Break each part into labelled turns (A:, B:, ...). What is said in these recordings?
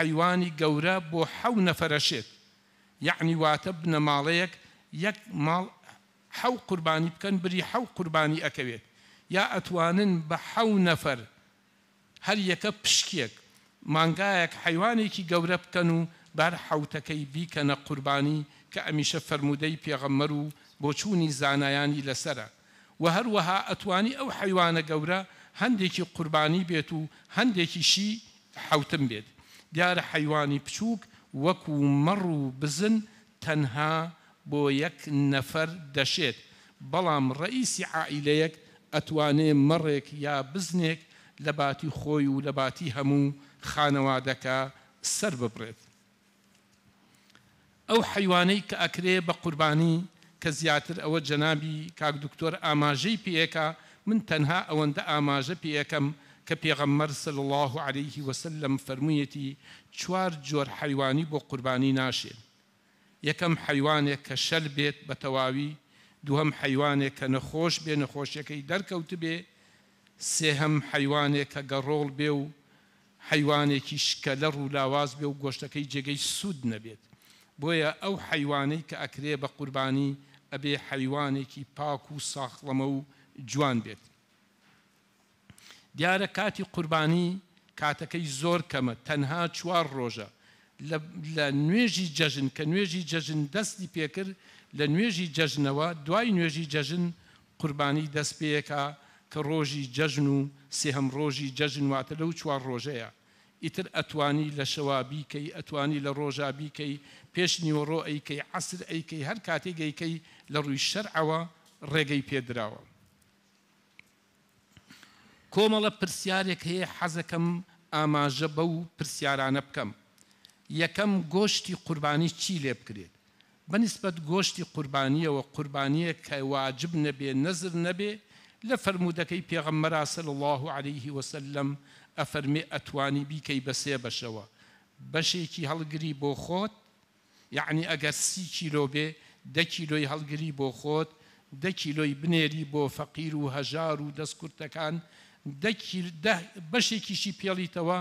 A: حیوانی گەورە بۆ حەو نەفەرەشێت یعنی واتە بنەماڵەیەک یەک ماڵ حەو قوربانی بکەن بری حەو قوربانی ئەەکەوێت یا ئەتوانن بە حەو نەفەر هەر یەکە پشکێک مانگایەک حیوانێکی گەورە بکەن و بار حوتەکەی بیکەنە قوربانی کە ئەمیشە فەرمودەی پێغەممەر و بۆ چوونی زانایانی لەسرە و هەروەها ئەتوانی ئەو حیوانە گەورە هەندێکی قوربانی بێت و هەندێکیشی حوتم بێت دیارە حیوانی بچووک وەکو مەڕ و بزن تەنها بۆ یەک نەفەر دەشێت بەڵام ڕئیسی عائلەیەک ئەتوانێ مەڕێک یا بزنێک لە باتی خۆی و لە باتی هەموو خانەوادەکە سەر ببرێت ئەو حیوانەی کە ئەکرێ بە قوربانی کە زیاتر ئەوە جەنابی کاک دکتۆر ئاماژەی پێکە من تەنها ئەوەندە ئاماژە پێەکەم کە پێغەممەەر سل الله عليهەیهی وەسل لەم فەرموویەتی چوار جۆر حیوانی بۆ قوربانی ناشێن. یەکەم حیوانێک کە شەل بێت بە تەواوی دووەم حیوانێک کە نەخۆش بێ نەخۆشیەکەی دەرکەوت بێ، سێهەم حیوانێک کە گەڕۆڵ بێ و حیوانێکی شکە لە ڕوولاواز بێ و گۆشتەکەی جێگەی سوود نەبێت. بۆیە ئەو حیوانەی کە ئەکرێ بە قوربانی ئەبێ حیوانێکی پاک و ساخڵەمە و جوان بێت. دیارە کاتی قوربانی کاتەکەی زۆر کەمە تەنها چوار ڕۆژە لە نوێژی جەژن کە نوێژی جەژن دەستی پێکرد لە نوێژی جەژنەوە دوای نوێژی جەژن قوربانی دەست پێیەکە کە ڕۆژی جەژن و سێهم ڕۆژی جەژنواتە لەو چوار ڕۆژەیە ئیتر ئەتوانی لە شەوابی کەی ئەتوانی لە ڕۆژابی کەی پێشنیوەڕۆ ئەیکەی عسر ئەیکەی هەر کاتێک ئەیکەی لە ڕووی شەرعەوە ڕێگەی پێدراوە کۆمەڵە پرسیارێک هەیە حەزەکەم ئاماژە بە و پرسیارانە بکەم یەکەم گۆشتی قوربانی چی لێ بکرێت بەنسبەت گۆشتی قوربانیەوە قوربانیە کە واجب نەبێ نەزر نەبێ لە فرەرمودەکەی پێغەممەراسە الله عليه وسلم ئەفەرمێ ئەتوانی بیکەی بەسێ بەشەوە بەشێکی هەڵگری بۆ خۆت یعنی ئەگەر سی کیلۆ بێ ده کیلۆی هەڵگری بۆ خۆت ده کیلۆی بنێری بۆ فەقیر و هەژار و دەستکورتەکان بەشێکیشی پێڵیتەوە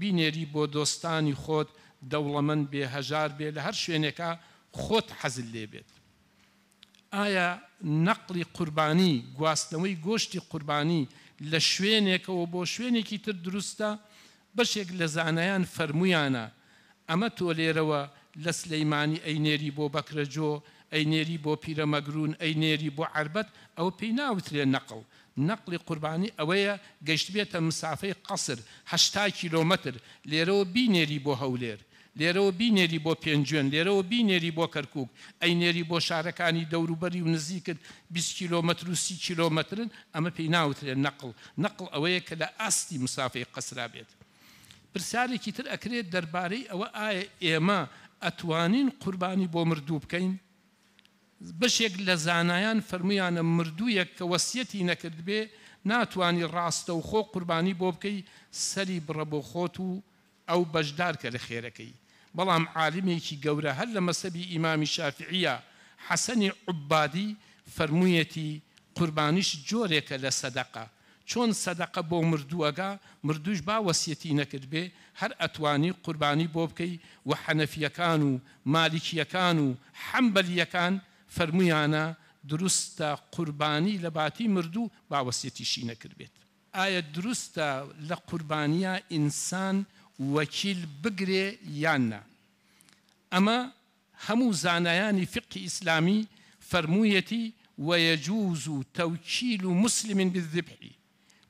A: بینێری بۆ دۆستانی خۆت دەوڵەمەند بێ هەژار بێ لە هەر شوێنێکە خۆت حەزل لێ بێت. ئایا نەقلی قوربانی گواستنەوەی گۆشتی قوربانی لە شوێنێکەوە بۆ شوێنێکی تر دروستە بەشێک لە زانایان فەرمویانە ئەمە تۆ لێرەوە لە سلەیمانی ئەینێری بۆ بەکرەجۆ ئەینێری بۆ پیرەمەگرون ئەینێری بۆ عربەت ئەو پێی ناوترێ نەقڵ نەقلی قوربانی ئەوەیە گەشت بێتە مسافەی قەسر هشتا کیلومتر لێرەوە بینێری بۆ هەولێر لێرەوە بینێری بۆ پێنجێن لێرەوە بینێری بۆ کەرکک ئەی نێری بۆ شارەکانی دەوروبەری و نزیکرد 20 کیلومتر و سی کیلومترن ئەمە پێی ناوترێن نەقل نەقل ئەوەیە کە لە ئاستی مسافەی قەسرا بێت پرسیارێکی تر ئەکرێت دەربارەی ئەوە ئایا ئێمە ئەتوانین قوربانی بۆ مردوو بکەین بەشێک لە زانایان فەرمویانە مردوویەک کە وەسیەتی نەکرد بێ ناتوانانی ڕاستە و خۆ قوربانی بۆ بکەی سەری بڕە بۆ خۆت و ئەو بەشدار کە لە خێرەکەی بەڵام عالمێکی گەورە هەر لە مەسەبی ئیمامی شافعیە حەسەنی عبادی فەرموویەتی قوربانیش جۆرێکە لە سەدەقە چۆن سەدەقە بۆ مردووەگا مردوش با وەسیەتی نەکرد بێ هەر ئەتوانی قوربانی بۆ بکەی و حەنەفیەکان و مالیکیەکان و حەمبەلیەکان فەرمویانە دروستە قوربانی لە باتی مردوو باوەسیەتیشی نەکردێت ئایا دروستە لە قوربانیا ئینسان وەکیل بگرێ یاننا ئەمە هەموو زانایانی فقی ئیسلامی فەرموویەتی وەیەجووز و تەوکیل و مسلمین بذبحی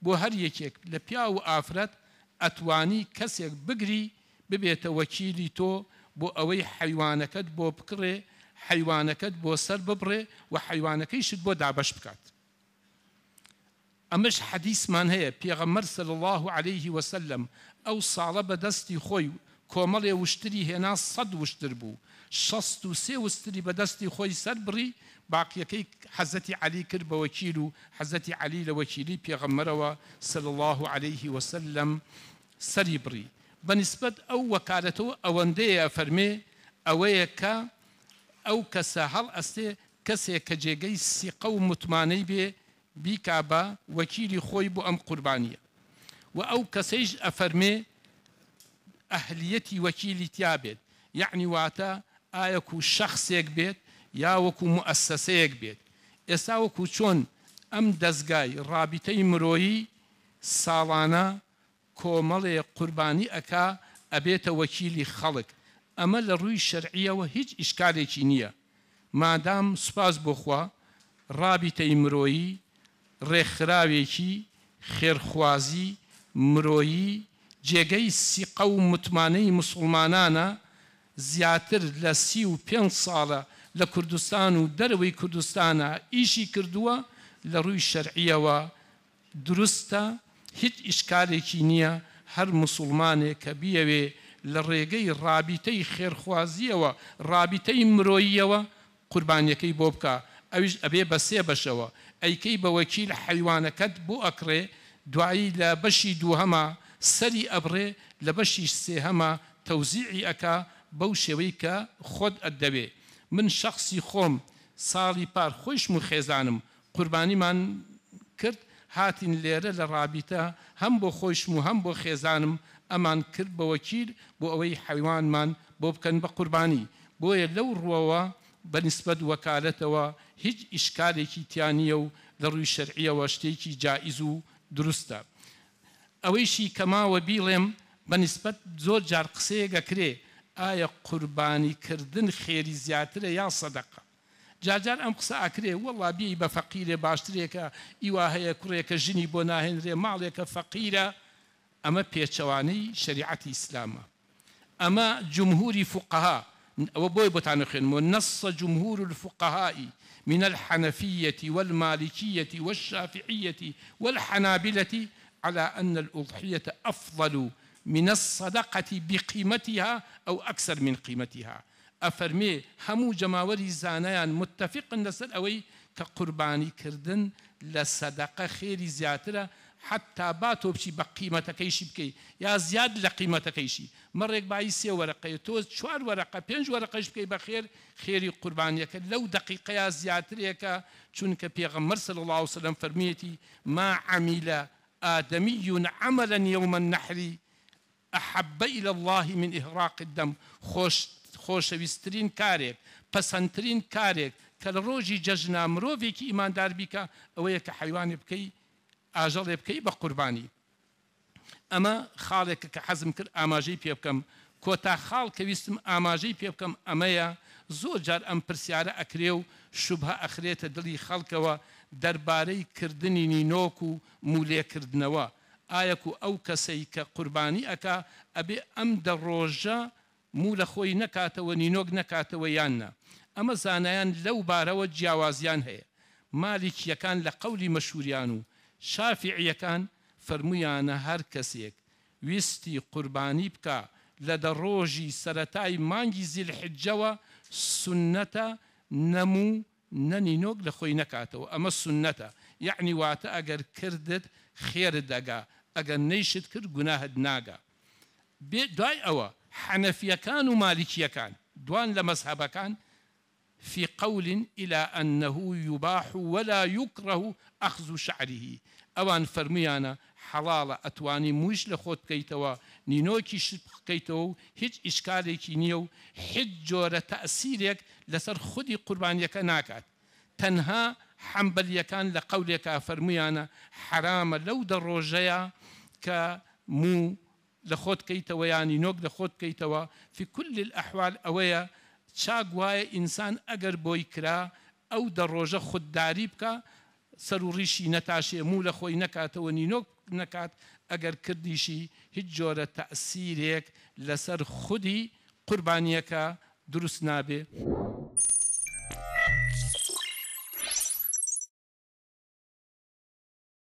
A: بۆ هەر یەکێک لە پیا و ئافرەت ئەتوانی کەسێک بگری ببێتە وەکیلی تۆ بۆ ئەوەی حیوانەکەت بۆ بکڕێ حیوانەکەت بۆ سەر ببڕێ و حیوانەکەیشت بۆ دابش بکات ئەمەش حەدیسمان هەیە پێغەمەەر سەر الله عليه وسلم ئەو ساڵە بە دەستی خۆی کۆمەڵێ وشتری هێنا سەد وشتر بوو شەست و سێ وستری بە دەستی خۆی سەر بڕی باقیەکەی حەزەتی علی کرد بە وەکیل و حەزەتی علی لە وەکیلی پێغەمەرەوە سل الله عليه وسلم سەری بڕی بەنسبت ئەو وەکارەتەوە ئەوەندەیە فەرمێ ئەوەیە کە ئەو کەسە هەڵ ئەستێ کەسێک کە جێگەی سیقە و متمانەی بێ بیکا بە وەکیلی خۆی بۆ ئەم قوربانیە و ئەو کەسەیش ئەفەرمێ ئەهلیەتی وەکیلی تیا بێت یعنی واتە ئایەک و شخصێک بێت یا وەکو مؤسسەیەک بێت ئێستا وەکو چۆن ئەم دەستگای ڕابیتەی مرۆیی ساڵانە کۆمەڵێ قوربانی ئەکا ئەبێتە وەکیلی خەڵک ئەمە لە ڕووی شەرعیەوە هیچ ئیشکالێکی نییە مادام سپاس بخوا ڕابیتەی مرۆیی ڕێکخراوێکی خێرخوازی مرۆیی جێگەی سیقە و متمانەی مسلمانانە زیاتر لە سی و پێ ساڵە لە کوردستان و دەرەوەی کوردستانە ئیشی کردووە لە ڕووی شەرعیەوە دروستە هیچ ئیشکارێکی نییە هەر مسلمانێک کە بیەوێ لە ڕێگەی ڕابیتەی خێرخوازیەوە ڕابیتەی مرۆییەوە قوربانیەکەی بۆ بکە ئەویش ئەبێ بە سێ بەشەوە ئەیکەی بەوەکیل حیوانەکەت بۆ ئەکڕێ دوایی لە بەشی دووهەما سەری ئەبڕێ لە بەشی سێهەما تەوزیعی ئەکا بەو شێوەی کە خۆت ئەدەبێ من شخصی خۆم ساڵی پار خۆشم و خێزانم قوربانیمان کرد هاتین لێرە لە ڕابیتە هەم بۆ خۆشم و هەم بۆ خێزانم ئەمان کرد بە وەکیل بۆ ئەوەی حیوانمان بۆ بکەن بە قوربانی بۆیە لەو ڕوەوە بەنسبەت وەکالەتەوە هیچ ئیشکارێکی تیانە و لە ڕووی شەرعیەوە شتێکی جائیز و دروستە. ئەوەیشی کەماوە بیڵێم بەنسبەت زۆر جار قسەیەگەکرێ ئایا قوربانیکردن خێری زیاترە یا سەدەقە. جارجار ام قسە ئاکرێ والله بی بە فەقیرێ باشترێکە ئیوا هەیە جني ژنی بۆ ناهێنرێ ماڵێکە فقيره اما پێچەوانەی شریعەتی ئیسلامە اما جمهور فقها ئەوە بۆی بۆتانە خوێنمەوە نەسە جمهور الفقهاء من الحنفية والمالكية والشافعية والحنابلة على أن الأضحية أفضل من الصدقة بقيمتها أو أكثر من قيمتها افرمي ئەفەرمێ هەموو جەماوەری زانایان متتەفقن لەسەر ئەوەی کە قوربانیکردن لە سەدەقە خێری زیاترە حتا با تۆ بچی بە قیمەتەکەیشی بکەیت یا زیاد لە قیمەتەکەیشی مەڕێک بای سێ وەرەقەی تۆز چوار وەرەقە پێنج وەرەقەش بکەی بە خێر خێری قوربانیەکە لەو دقیقەیە زیاترێکە چونکە پیغمبر صلى الله عليه وسلم فرميتي ما عمیلە آدمي عملا يوم النحر أحب إلى الله من إهراق الدم خشت خۆشەویستترین کارێک پەسەندترین کارێک کە لە ڕۆژی جەژنا مرۆڤێکی ئیماندار بیکە ئەوەیە کە حیوانێ بکەی ئاژەڵێ بکەی بە قوربانی ئەمە خاڵێکە کە حەزم کرد ئاماژەی پێ بکەم کۆتا خاڵ کە ویستم ئاماژەی پێ بکەم ئەمەیە زۆر جار ئەم پرسیارە ئەکرێ و شوبها ئەخرێتە دڵی خەڵکەوە دەربارەی کردنی نینۆک و مولێکردنەوە ئایەک و ئەو کەسەی کە قوربانی ئەکا ئەبێ ئەم دە ڕۆژە مو لە خۆی نەکاتەوە نینۆک نەکاتەوە یاننا ئەمە زانایان لەو بارەوە جیاوازیان هەیە مالیکیەکان لە قولی مەشوریان و شافعیەکان فەرمویانە هەر کەسێک ویستی قوربانی بکە لە دەڕۆژی سەتای مانگی زیل حجەوە سنەتە نەموو نەنینۆک لە خۆی نەکاتەوە ئەمە سنەتە یعنی واتە ئەگەر کردت خێر دەگا ئەگەر نەیشت کرد گوناهت ناگا دوای ئەوە حەنەفیەکان و مالیکیەکان دوان لە مەسحەبەکان في قول إلى أنه يباح ولا يكره أخذ شعره أوان فرميانا حلال أتواني موش لخوت كيتوا نينوكي شبخ كيتوا هج إشكاليكي نيو هج جور تأثيرك لسر خدي قربانيك ناكات تنها حنبليكان لقولك فرميانا حرام لو دروجيا كمو لە خۆت کەیتەوە ینی نۆک لە خۆت کەیتەوە في كل الأحوال ئەوەیە چاک وایە ئینسان ئەگەر بۆی کرا ئەو دەڕۆژە خودداری بکە سەر و ڕیشی نەتاشێ مو لە خۆی نەکاتەوە نینۆک نەکات ئەگەر کردیشی هیچ جۆرە تەسیرێک لەسەر خودی قوربانیەکە دروست نابێ.